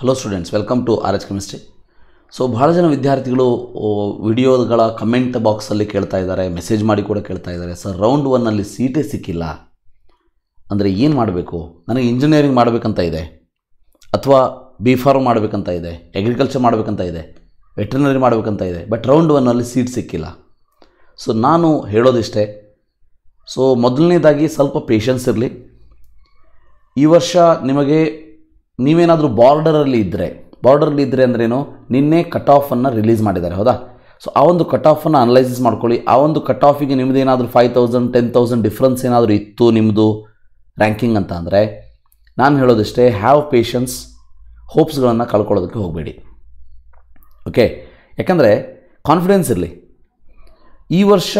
Hello students welcome to R H chemistry so ಭಾಳ ಜನ ವಿದ್ಯಾರ್ಥಿಗಳು ವಿಡಿಯೋಗಳ ಕಮೆಂಟ್ ಬಾಕ್ಸಲ್ಲಿ ಕೇಳ್ತಾ ಇದ್ದಾರೆ ಮೆಸೇಜ್ ಮಾಡಿ ಕೂಡ ಕೇಳ್ತಾ ಇದ್ದಾರೆ ಸರ್ ರೌಂಡ್ ಒನ್ನಲ್ಲಿ ಸೀಟೇ ಸಿಕ್ಕಿಲ್ಲ ಅಂದರೆ ಏನು ಮಾಡಬೇಕು ನನಗೆ ಇಂಜಿನಿಯರಿಂಗ್ ಮಾಡಬೇಕಂತ ಇದೆ ಅಥವಾ ಬಿ ಫಾರ್ಮ್ ಮಾಡಬೇಕಂತ ಇದೆ ಅಗ್ರಿಕಲ್ಚರ್ ಮಾಡಬೇಕಂತ ಇದೆ ವೆಟ್ರನರಿ ಮಾಡಬೇಕಂತ ಇದೆ ಬಟ್ ರೌಂಡ್ ಒನ್ನಲ್ಲಿ ಸೀಟ್ ಸಿಕ್ಕಿಲ್ಲ ಸೊ ನಾನು ಹೇಳೋದಿಷ್ಟೇ ಸೊ ಮೊದಲನೇದಾಗಿ ಸ್ವಲ್ಪ ಪೇಷನ್ಸ್ ಇರಲಿ ಈ ವರ್ಷ ನಿಮಗೆ ನೀವೇನಾದರೂ ಬಾರ್ಡರಲ್ಲಿ ಇದ್ದರೆ ಬಾರ್ಡರಲ್ಲಿ ಇದ್ದರೆ ಅಂದ್ರೇನು ನಿನ್ನೆ ಕಟ್ ಆಫನ್ನು ರಿಲೀಸ್ ಮಾಡಿದ್ದಾರೆ ಹೌದಾ ಸೊ ಆ ಒಂದು ಕಟ್ ಆಫನ್ನು ಅನಲೈಸಿಸ್ ಮಾಡ್ಕೊಳ್ಳಿ ಆ ಒಂದು ಕಟ್ ಆಫಿಗೆ ನಿಮ್ಮದು ಏನಾದರೂ five thousand ten thousand difference ಏನಾದರೂ ಇತ್ತು ನಿಮ್ಮದು ರ್ಯಾಂಕಿಂಗ್ ಅಂತ ಅಂದರೆ ನಾನು ಹೇಳೋದಷ್ಟೇ ಹ್ಯಾವ್ ಪೇಷನ್ಸ್ ಹೋಪ್ಸ್ಗಳನ್ನು ಕಳ್ಕೊಳ್ಳೋದಕ್ಕೆ ಹೋಗಬೇಡಿ ಓಕೆ ಯಾಕಂದರೆ ಕಾನ್ಫಿಡೆನ್ಸ್ ಇರಲಿ ಈ ವರ್ಷ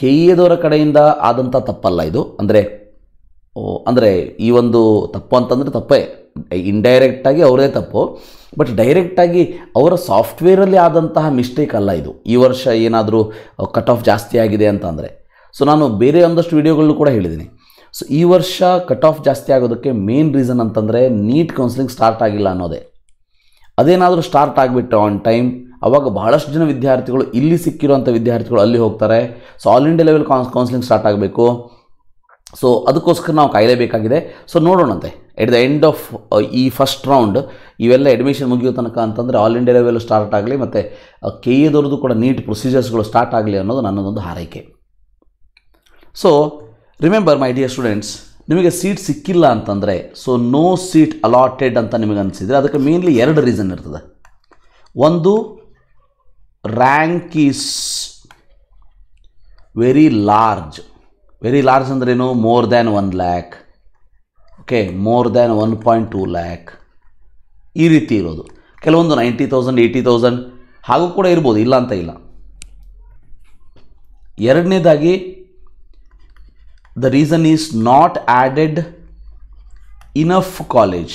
ಕೆ e ಕಡೆಯಿಂದ ಆದಂಥ ತಪ್ಪಲ್ಲ ಇದು ಅಂದರೆ ಅಂದರೆ ಈ ಒಂದು ತಪ್ಪು ಅಂತಂದರೆ ತಪ್ಪೇ ಇಂಡೈರೆಕ್ಟಾಗಿ ಅವರೇ ತಪ್ಪು ಬಟ್ ಡೈರೆಕ್ಟಾಗಿ ಅವರ ಸಾಫ್ಟ್ವೇರಲ್ಲಿ ಆದಂತಹ ಮಿಸ್ಟೇಕ್ ಅಲ್ಲ ಇದು ಈ ವರ್ಷ ಏನಾದರೂ ಕಟ್ ಆಫ್ ಜಾಸ್ತಿ ಆಗಿದೆ ಅಂತಂದರೆ ಸೊ ನಾನು ಬೇರೆ ಒಂದಷ್ಟು ವೀಡಿಯೋಗಳನ್ನೂ ಕೂಡ ಹೇಳಿದ್ದೀನಿ ಸೊ ಈ ವರ್ಷ ಕಟ್ ಆಫ್ ಜಾಸ್ತಿ ಆಗೋದಕ್ಕೆ ಮೇನ್ ರೀಸನ್ ಅಂತಂದರೆ ನೀಟ್ ಕೌನ್ಸಿಲಿಂಗ್ ಸ್ಟಾರ್ಟ್ ಆಗಿಲ್ಲ ಅನ್ನೋದೇ ಅದೇನಾದರೂ ಸ್ಟಾರ್ಟ್ ಆಗಿಬಿಟ್ಟು ಆನ್ ಟೈಮ್ ಅವಾಗ ಭಾಳಷ್ಟು ಜನ ವಿದ್ಯಾರ್ಥಿಗಳು ಇಲ್ಲಿ ಸಿಕ್ಕಿರುವಂಥ ವಿದ್ಯಾರ್ಥಿಗಳು ಅಲ್ಲಿ ಹೋಗ್ತಾರೆ so all India level counselling start ಆಗಬೇಕು ಸೊ ಅದಕ್ಕೋಸ್ಕರ ನಾವು ಬೇಕಾಗಿದೆ ಸೊ ನೋಡೋಣಂತೆ ಎಟ್ ದ ಎಂಡ್ ಆಫ್ ಈ ಫಸ್ಟ್ ರೌಂಡ್ ಇವೆಲ್ಲ ಅಡ್ಮಿಷನ್ ಮುಗಿಯೋ ತನಕ ಅಂತಂದರೆ ಆಲ್ ಇಂಡಿಯಾ ಲೆವೆಲ್ ಸ್ಟಾರ್ಟ್ ಆಗಲಿ ಮತ್ತು ಕೆ ಕೂಡ ನೀಟ್ ಪ್ರೊಸೀಜರ್ಸ್ಗಳು ಸ್ಟಾರ್ಟ್ ಆಗಲಿ ಅನ್ನೋದು ನನ್ನದೊಂದು ಹಾರೈಕೆ so remember my dear students ನಿಮಗೆ ಸೀಟ್ ಸಿಕ್ಕಿಲ್ಲ ಅಂತಂದರೆ ಸೊ ನೋ ಸೀಟ್ ಅಲಾಟೆಡ್ ಅಂತ ನಿಮಗೆ ಅನಿಸಿದರೆ ಅದಕ್ಕೆ ಮೇನ್ಲಿ ಎರಡು ರೀಸನ್ ಇರ್ತದೆ ಒಂದು rank is very large very large ಅಂದ್ರೇನು more than one lakh okay more than one point two lakh ಈ ರೀತಿ ಇರೋದು ಕೆಲವೊಂದು ನೈಂಟಿ ತೌಸಂಡ್ ಏಯ್ಟಿ ತೌಸಂಡ್ ಹಾಗೂ ಕೂಡ ಇರ್ಬೋದು ಇಲ್ಲ ಅಂತ ಇಲ್ಲ ಎರಡನೇದಾಗಿ the reason is not added enough college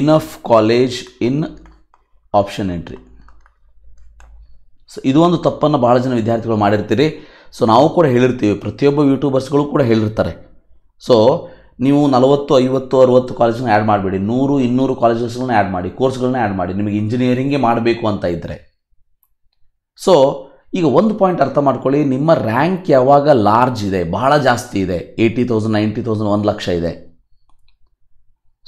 enough college in option entry so ಇದು ಒಂದು ತಪ್ಪನ್ನು ಭಾಳ ಜನ ವಿದ್ಯಾರ್ಥಿಗಳು ಮಾಡಿರ್ತೀರಿ ಸೊ ನಾವು ಕೂಡ ಹೇಳಿರ್ತೀವಿ ಪ್ರತಿಯೊಬ್ಬ ಯೂಟ್ಯೂಬರ್ಸ್ಗಳು ಕೂಡ ಹೇಳಿರ್ತಾರೆ ಸೊ ನೀವು ನಲವತ್ತು ಐವತ್ತು ಅರುವತ್ತು ಕಾಲೇಜ್ನ ಆ್ಯಡ್ ಮಾಡಬೇಡಿ ನೂರು ಇನ್ನೂರು ಕಾಲೇಜಸ್ಗಳನ್ನ ಆ್ಯಡ್ ಮಾಡಿ ಕೋರ್ಸ್ಗಳನ್ನ ಆ್ಯಡ್ ಮಾಡಿ ನಿಮಗೆ ಇಂಜಿನಿಯರಿಂಗೇ ಮಾಡಬೇಕು ಅಂತ ಇದ್ದರೆ ಸೊ ಈಗ ಒಂದು ಪಾಯಿಂಟ್ ಅರ್ಥ ಮಾಡ್ಕೊಳ್ಳಿ ನಿಮ್ಮ ರ್ಯಾಂಕ್ ಯಾವಾಗ ಲಾರ್ಜ್ ಇದೆ ಬಹಳ ಜಾಸ್ತಿ ಇದೆ ಏಯ್ಟಿ ತೌಸಂಡ್ ನೈಂಟಿ ತೌಸಂಡ್ ಒಂದು ಲಕ್ಷ ಇದೆ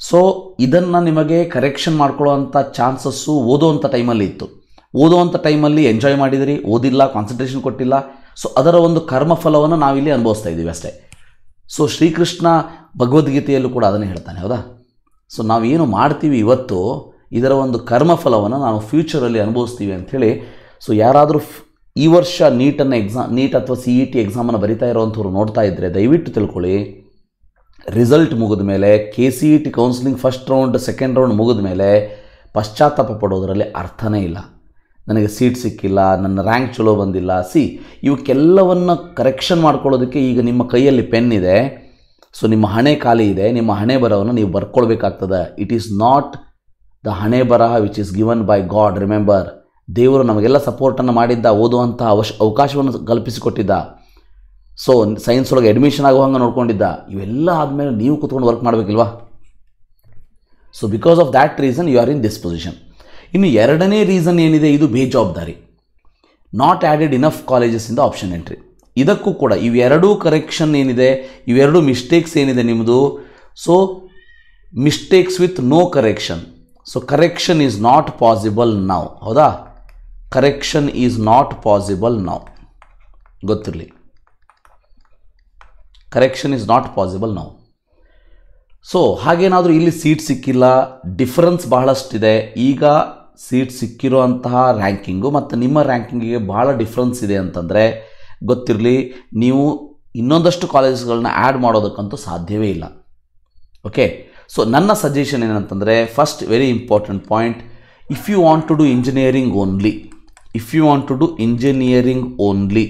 ಸೊ ಇದನ್ನು ನಿಮಗೆ ಕರೆಕ್ಷನ್ ಮಾಡ್ಕೊಳ್ಳೋವಂಥ ಚಾನ್ಸಸ್ಸು ಓದೋವಂಥ ಟೈಮಲ್ಲಿ ಇತ್ತು ಓದೋವಂಥ ಟೈಮಲ್ಲಿ ಎಂಜಾಯ್ ಮಾಡಿದಿರಿ ಓದಿಲ್ಲ ಕಾನ್ಸಂಟ್ರೇಷನ್ ಕೊಟ್ಟಿಲ್ಲ ಸೊ ಅದರ ಒಂದು ಕರ್ಮಫಲವನ್ನು ನಾವಿಲ್ಲಿ ಅನುಭವಿಸ್ತಾ ಇದ್ದೀವಿ ಅಷ್ಟೇ ಸೊ ಶ್ರೀಕೃಷ್ಣ ಭಗವದ್ಗೀತೆಯಲ್ಲೂ ಕೂಡ ಅದನ್ನೇ ಹೇಳ್ತಾನೆ ಹೌದಾ ಸೊ ನಾವೇನು ಮಾಡ್ತೀವಿ ಇವತ್ತು ಇದರ ಒಂದು ಕರ್ಮಫಲವನ್ನು ನಾವು ಫ್ಯೂಚರಲ್ಲಿ ಅನುಭವಿಸ್ತೀವಿ ಅಂಥೇಳಿ ಸೊ ಯಾರಾದರೂ ಈ ವರ್ಷ ನೀಟನ್ನು ಎಕ್ಸಾಮ್ ನೀಟ್ ಅಥವಾ ಸಿ ಇ e ಟಿ ಎಕ್ಸಾಮನ್ನು ಬರಿತಾ ಇರೋವಂಥವ್ರು ನೋಡ್ತಾ ಇದ್ದರೆ ದಯವಿಟ್ಟು ತಿಳ್ಕೊಳ್ಳಿ ರಿಸಲ್ಟ್ ಮುಗಿದ ಮೇಲೆ K C E T counselling first round second round ಮುಗಿದ ಮೇಲೆ ಪಶ್ಚಾತ್ತಾಪ ಪಡೋದರಲ್ಲಿ ಅರ್ಥನೇ ಇಲ್ಲ ನನಗೆ ಸೀಟ್ ಸಿಕ್ಕಿಲ್ಲ ನನ್ನ ರ್ಯಾಂಕ್ ಚಲೋ ಬಂದಿಲ್ಲ ಸಿ ಇವಕ್ಕೆಲ್ಲವನ್ನು ಕರೆಕ್ಷನ್ ಮಾಡ್ಕೊಳ್ಳೋದಕ್ಕೆ ಈಗ ನಿಮ್ಮ ಕೈಯಲ್ಲಿ ಪೆನ್ ಇದೆ ಸೊ ನಿಮ್ಮ ಹಣೆ ಖಾಲಿ ಇದೆ ನಿಮ್ಮ ಹಣೆ ಬರವನ್ನು ನೀವು ಬರ್ಕೊಳ್ಬೇಕಾಗ್ತದೆ ಇಟ್ ಈಸ್ ನಾಟ್ ದ ಹಣೆ ಬರಹ which is given by God remember ದೇವರು ನಮಗೆಲ್ಲ ಸಪೋರ್ಟನ್ನು ಮಾಡಿದ್ದ ಓದುವಂಥ ಅವಶ್ ಅವಕಾಶವನ್ನು ಕಲ್ಪಿಸಿಕೊಟ್ಟಿದ್ದ ಸೊ ಸೈನ್ಸ್ ಒಳಗೆ ಅಡ್ಮಿಷನ್ ಆಗೋ ಹಂಗೆ ನೋಡ್ಕೊಂಡಿದ್ದ ಇವೆಲ್ಲ ಆದಮೇಲೆ ನೀವು ಕೂತ್ಕೊಂಡು ವರ್ಕ್ ಮಾಡಬೇಕಿಲ್ವಾ so because of that reason you are in this position ಇನ್ನು ಎರಡನೇ ರೀಸನ್ ಏನಿದೆ ಇದು ಬೇಜವಾಬ್ದಾರಿ ನಾಟ್ ಆ್ಯಡೆಡ್ ಇನಫ್ ಇಂದ ಆಪ್ಷನ್ ಎಂಟ್ರಿ ಇದಕ್ಕೂ ಕೂಡ ಇವೆರಡೂ ಕರೆಕ್ಷನ್ ಏನಿದೆ ಇವೆರಡೂ ಮಿಸ್ಟೇಕ್ಸ್ ಏನಿದೆ ನಿಮ್ಮದು so mistakes with no correction so correction is not possible ನಾವು ಹೌದಾ ಕರೆಕ್ಷನ್ ಈಸ್ ನಾಟ್ ಪಾಸಿಬಲ್ ನಾವು ಗೊತ್ತಿರಲಿ ಕರೆಕ್ಷನ್ ಈಸ್ ನಾಟ್ ಪಾಸಿಬಲ್ ನಾವು ಸೊ ಹಾಗೇನಾದರೂ ಇಲ್ಲಿ ಸೀಟ್ ಸಿಕ್ಕಿಲ್ಲ ಡಿಫರೆನ್ಸ್ ಬಹಳಷ್ಟಿದೆ ಈಗ ಸೀಟ್ ಸಿಕ್ಕಿರೋ ಅಂತಹ ರ್ಯಾಂಕಿಂಗು ಮತ್ತು ನಿಮ್ಮ ರ್ಯಾಂಕಿಂಗಿಗೆ ಭಾಳ ಡಿಫ್ರೆನ್ಸ್ ಇದೆ ಅಂತಂದರೆ ಗೊತ್ತಿರಲಿ ನೀವು ಇನ್ನೊಂದಷ್ಟು ಕಾಲೇಜಸ್ಗಳನ್ನ ಆ್ಯಡ್ ಮಾಡೋದಕ್ಕಂತೂ ಸಾಧ್ಯವೇ ಇಲ್ಲ ಓಕೆ ಸೊ ನನ್ನ ಸಜೆಷನ್ ಏನಂತಂದರೆ first very important point if you want to do engineering only if you want to do engineering only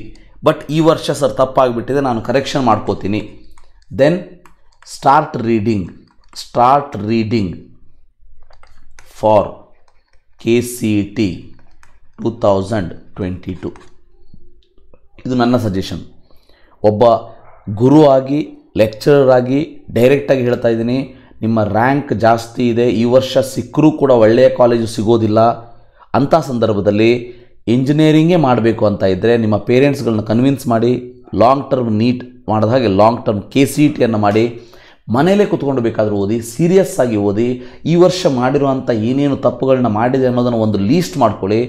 but ಈ ವರ್ಷ ಸರ್ ತಪ್ಪಾಗಿಬಿಟ್ಟಿದೆ ನಾನು ಕರೆಕ್ಷನ್ ಮಾಡ್ಕೋತೀನಿ then start reading start reading for K C T two thousand twenty two ಇದು ನನ್ನ suggestion ಒಬ್ಬ ಗುರು ಆಗಿ lecturer ಆಗಿ ಡೈರೆಕ್ಟಾಗಿ ಹೇಳ್ತಾ ಇದ್ದೀನಿ ನಿಮ್ಮ ರ್ಯಾಂಕ್ ಜಾಸ್ತಿ ಇದೆ ಈ ವರ್ಷ ಸಿಕ್ಕರೂ ಕೂಡ ಒಳ್ಳೆಯ ಕಾಲೇಜು ಸಿಗೋದಿಲ್ಲ ಅಂಥ ಸಂದರ್ಭದಲ್ಲಿ ಇಂಜಿನಿಯರಿಂಗೇ ಮಾಡಬೇಕು ಅಂತ ಇದ್ದರೆ ನಿಮ್ಮ ಪೇರೆಂಟ್ಸ್ಗಳನ್ನ ಕನ್ವಿನ್ಸ್ ಮಾಡಿ ಲಾಂಗ್ ಟರ್ಮ್ ನೀಟ್ ಮಾಡಿದ ಹಾಗೆ ಲಾಂಗ್ ಟರ್ಮ್ ಕೆ ಸಿ ಟಿಯನ್ನು ಮಾಡಿ ಮನೆಯಲ್ಲೇ ಕುತ್ಕೊಂಡು ಬೇಕಾದರೂ ಓದಿ ಸೀರಿಯಸ್ ಆಗಿ ಓದಿ ಈ ವರ್ಷ ಮಾಡಿರುವಂಥ ಏನೇನು ತಪ್ಪುಗಳನ್ನ ಮಾಡಿದೆ ಅನ್ನೋದನ್ನು ಒಂದು ಲೀಸ್ಟ್ ಮಾಡ್ಕೊಳ್ಳಿ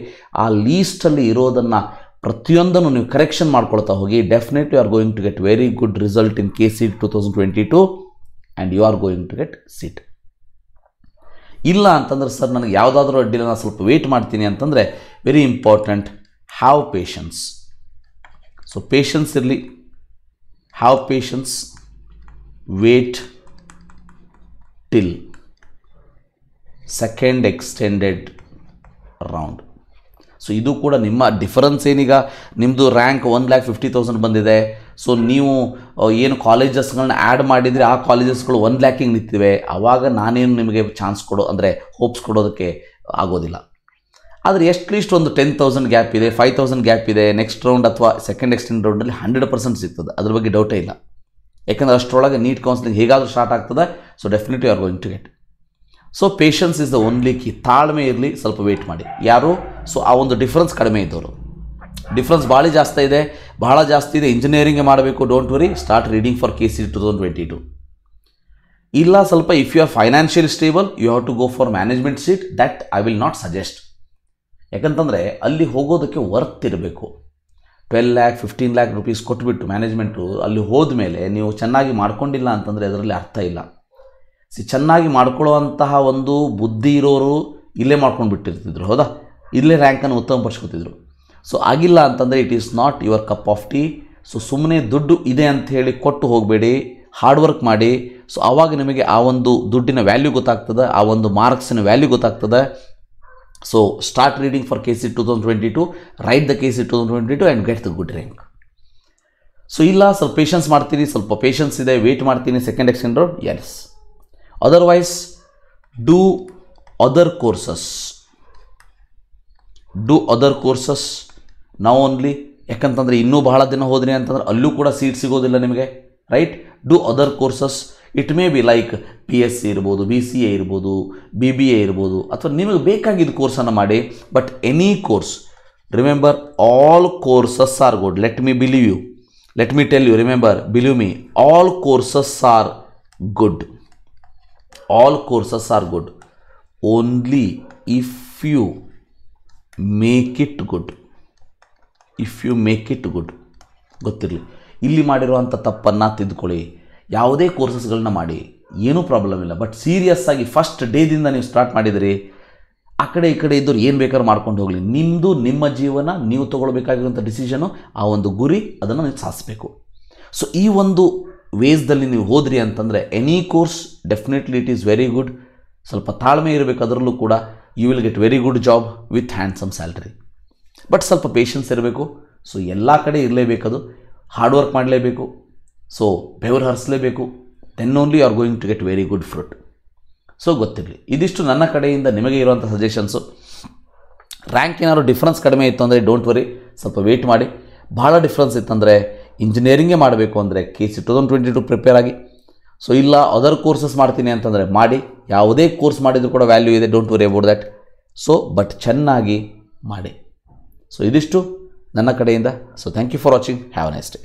ಆ ಲೀಸ್ಟಲ್ಲಿ ಇರೋದನ್ನು ಪ್ರತಿಯೊಂದನ್ನು ನೀವು ಕರೆಕ್ಷನ್ ಮಾಡ್ಕೊಳ್ತಾ ಹೋಗಿ definite you are going to get very good result in K C two thousand twenty two and you are going to get seat ಇಲ್ಲ ಅಂತಂದರೆ ಸರ್ ನನಗೆ ಯಾವುದಾದ್ರೂ ಅಡ್ಡಿಲ್ಲ ನಾನು ಸ್ವಲ್ಪ ವೆಯ್ಟ್ ಮಾಡ್ತೀನಿ ಅಂತಂದರೆ very important have patience so patience ಇರಲಿ have patience wait till second extended round so ಇದು ಕೂಡ ನಿಮ್ಮ ಡಿಫರೆನ್ಸ್ ಏನೀಗ ನಿಮ್ಮದು rank one lakh fifty thousand ಬಂದಿದೆ ಸೊ ನೀವು ಏನು ಕಾಲೇಜಸ್ಗಳನ್ನ ಆ್ಯಡ್ ಮಾಡಿದರೆ ಆ ಕಾಲೇಜಸ್ಗಳು ಒನ್ ಲ್ಯಾಕಿಂಗ್ ನಿಂತಿವೆ ಆವಾಗ ನಾನೇನು ನಿಮಗೆ ಚಾನ್ಸ್ ಕೊಡೋ ಅಂದರೆ ಹೋಪ್ಸ್ ಕೊಡೋದಕ್ಕೆ ಆಗೋದಿಲ್ಲ ಆದರೆ ಲೀಸ್ಟ್ ಒಂದು ಟೆನ್ ತೌಸಂಡ್ ಗ್ಯಾಪ್ ಇದೆ ಫೈವ್ ತೌಸಂಡ್ ಗ್ಯಾಪ್ ಇದೆ ನೆಕ್ಸ್ಟ್ ರೌಂಡ್ ಅಥವಾ ಸೆಕೆಂಡ್ ಎಕ್ಸ್ಟೆಂಡ್ ರೌಂಡಲ್ಲಿ ಹಂಡ್ರೆಡ್ ಪರ್ಸೆಂಟ್ ಸಿಗ್ತದೆ ಅದ್ರ ಬಗ್ಗೆ ಡೌಟೇ ಇಲ್ಲ ಯಾಕಂದರೆ ಅಷ್ಟರೊಳಗೆ ನೀಟ್ ಕೌನ್ಸಿಲಿಂಗ್ ಹೇಗಾದರೂ ಸ್ಟಾರ್ಟ್ ಆಗ್ತದೆ so definitely are going to get so patience is the only ಕಿ ತಾಳ್ಮೆ ಇರಲಿ ಸ್ವಲ್ಪ ವೆಯ್ಟ್ ಮಾಡಿ ಯಾರು ಸೊ ಆ ಒಂದು ಡಿಫ್ರೆನ್ಸ್ ಕಡಿಮೆ ಇದ್ದವರು ಡಿಫ್ರೆನ್ಸ್ ಭಾಳ ಜಾಸ್ತಿ ಇದೆ ಬಹಳ ಜಾಸ್ತಿ ಇದೆ ಇಂಜಿನಿಯರಿಂಗ್ ಮಾಡಬೇಕು don't worry start reading for K C two thousand twenty two ಇಲ್ಲ ಸ್ವಲ್ಪ if you are financial stable you have to go for management seat that I will not suggest ಯಾಕಂತಂದರೆ ಅಲ್ಲಿ ಹೋಗೋದಕ್ಕೆ ವರ್ತ್ ಇರಬೇಕು twelve lakh fifteen lakh rupees ಕೊಟ್ಬಿಟ್ಟು ಮ್ಯಾನೇಜ್ಮೆಂಟು ಅಲ್ಲಿ ಹೋದ ಮೇಲೆ ನೀವು ಚೆನ್ನಾಗಿ ಮಾಡ್ಕೊಂಡಿಲ್ಲ ಅಂತಂದರೆ ಅದರಲ್ಲಿ ಅರ್ಥ ಇಲ್ಲ ಸಿ ಚೆನ್ನಾಗಿ ಮಾಡ್ಕೊಳ್ಳುವಂತಹ ಒಂದು ಬುದ್ಧಿ ಇರೋರು ಇಲ್ಲೇ ಮಾಡ್ಕೊಂಡು ಬಿಟ್ಟಿರ್ತಿದ್ರು ಹೌದಾ ಇಲ್ಲೇ ರ್ಯಾಂಕನ್ನು ಉತ್ತಮಪಡಿಸ್ಕೊತಿದ್ರು ಸೊ ಆಗಿಲ್ಲ ಅಂತಂದರೆ it is not your cup of tea so ಸುಮ್ಮನೆ ದುಡ್ಡು ಇದೆ ಅಂತ ಹೇಳಿ ಕೊಟ್ಟು ಹೋಗಬೇಡಿ ಹಾರ್ಡ್ ವರ್ಕ್ ಮಾಡಿ ಸೊ ಆವಾಗ ನಿಮಗೆ ಆ ಒಂದು ದುಡ್ಡಿನ ವ್ಯಾಲ್ಯೂ ಗೊತ್ತಾಗ್ತದೆ ಆ ಒಂದು ಮಾರ್ಕ್ಸಿನ ವ್ಯಾಲ್ಯೂ ಗೊತ್ತಾಗ್ತದೆ So start reading for KC 2022, write the KC 2022 and get the good rank. So ಇಲ್ಲ ಸ್ವಲ್ಪ ಪೇಷನ್ಸ್ ಮಾಡ್ತೀನಿ ಸ್ವಲ್ಪ ಪೇಷನ್ಸ್ ಇದೆ ವೆಯ್ಟ್ ಮಾಡ್ತೀನಿ ಸೆಕೆಂಡ್ ಎಕ್ಸ್ಟೆಂಡ್ ರೋಡ್ ಎಸ್ otherwise do other courses do other courses ನಾವು ಓನ್ಲಿ ಯಾಕಂತಂದರೆ ಇನ್ನೂ ಬಹಳ ದಿನ ಹೋದ್ರಿ ಅಂತಂದ್ರೆ ಅಲ್ಲೂ ಕೂಡ ಸೀಟ್ ಸಿಗೋದಿಲ್ಲ ನಿಮಗೆ right do other courses it may be like P S C ಇರ್ಬೋದು ಬಿ ಸಿ ಎ ಇರ್ಬೋದು ಬಿ ಬಿ ಎ ಇರ್ಬೋದು ಅಥವಾ ನಿಮಗೆ ಬೇಕಾಗಿದ್ದ ಕೋರ್ಸನ್ನು ಮಾಡಿ but any course remember all courses are good let me believe you let me tell you remember believe me all courses are good all courses are good only if you make it good if you make it good ಗೊತ್ತಿರಲಿ ಇಲ್ಲಿ ಮಾಡಿರುವಂಥ ತಪ್ಪನ್ನು ತಿದ್ದುಕೊಳ್ಳಿ ಯಾವುದೇ ಕೋರ್ಸಸ್ಗಳನ್ನ ಮಾಡಿ ಏನೂ problem ಇಲ್ಲ but serious ಆಗಿ first ಡೇದಿಂದ ನೀವು ಸ್ಟಾರ್ಟ್ ಮಾಡಿದಿರಿ ಆ ಕಡೆ ಈ ಕಡೆ ಇದ್ದರು ಏನು ಬೇಕಾದ್ರೂ ಮಾಡ್ಕೊಂಡು ಹೋಗಲಿ ನಿಮ್ಮದು ನಿಮ್ಮ ಜೀವನ ನೀವು ತೊಗೊಳ್ಬೇಕಾಗಿರುವಂಥ ಡಿಸಿಷನು ಆ ಒಂದು ಗುರಿ ಅದನ್ನು ನೀವು ಸಾಧಿಸಬೇಕು ಸೊ ಈ ಒಂದು ವೇಸ್ದಲ್ಲಿ ನೀವು ಹೋದ್ರಿ ಅಂತಂದರೆ any course definitely it is very good ಸ್ವಲ್ಪ ತಾಳ್ಮೆ ಇರಬೇಕು ಅದರಲ್ಲೂ ಕೂಡ you will get very good job with handsome salary but ಸ್ವಲ್ಪ ಪೇಷನ್ಸ್ ಇರಬೇಕು ಸೊ ಎಲ್ಲ ಕಡೆ ಇರಲೇಬೇಕದು ಹಾರ್ಡ್ ವರ್ಕ್ ಮಾಡಲೇಬೇಕು ಸೊ ಬೆವರು ಹರಿಸಲೇಬೇಕು then only you are going to get very good fruit so ಗೊತ್ತಿರಲಿ ಇದಿಷ್ಟು ನನ್ನ ಕಡೆಯಿಂದ ನಿಮಗೆ ಇರುವಂಥ ಸಜೆಷನ್ಸು ರ್ಯಾಂಕ್ ಏನಾದರೂ ಡಿಫ್ರೆನ್ಸ್ ಕಡಿಮೆ ಇತ್ತು ಅಂದರೆ ಡೋಂಟ್ ವರಿ ಸ್ವಲ್ಪ ವೆಯ್ಟ್ ಮಾಡಿ ಭಾಳ ಡಿಫ್ರೆನ್ಸ್ ಇತ್ತಂದರೆ ಇಂಜಿನಿಯರಿಂಗೇ ಮಾಡಬೇಕು ಅಂದರೆ K C two thousand twenty two prepare ಆಗಿ ಸೊ ಇಲ್ಲ ಅದರ್ ಕೋರ್ಸಸ್ ಮಾಡ್ತೀನಿ ಅಂತಂದರೆ ಮಾಡಿ ಯಾವುದೇ ಕೋರ್ಸ್ ಮಾಡಿದರೂ ಕೂಡ ವ್ಯಾಲ್ಯೂ ಇದೆ don't worry about that so but ಚೆನ್ನಾಗಿ ಮಾಡಿ ಸೊ ಇದಿಷ್ಟು ನನ್ನ ಕಡೆಯಿಂದ so thank you for watching have a nice day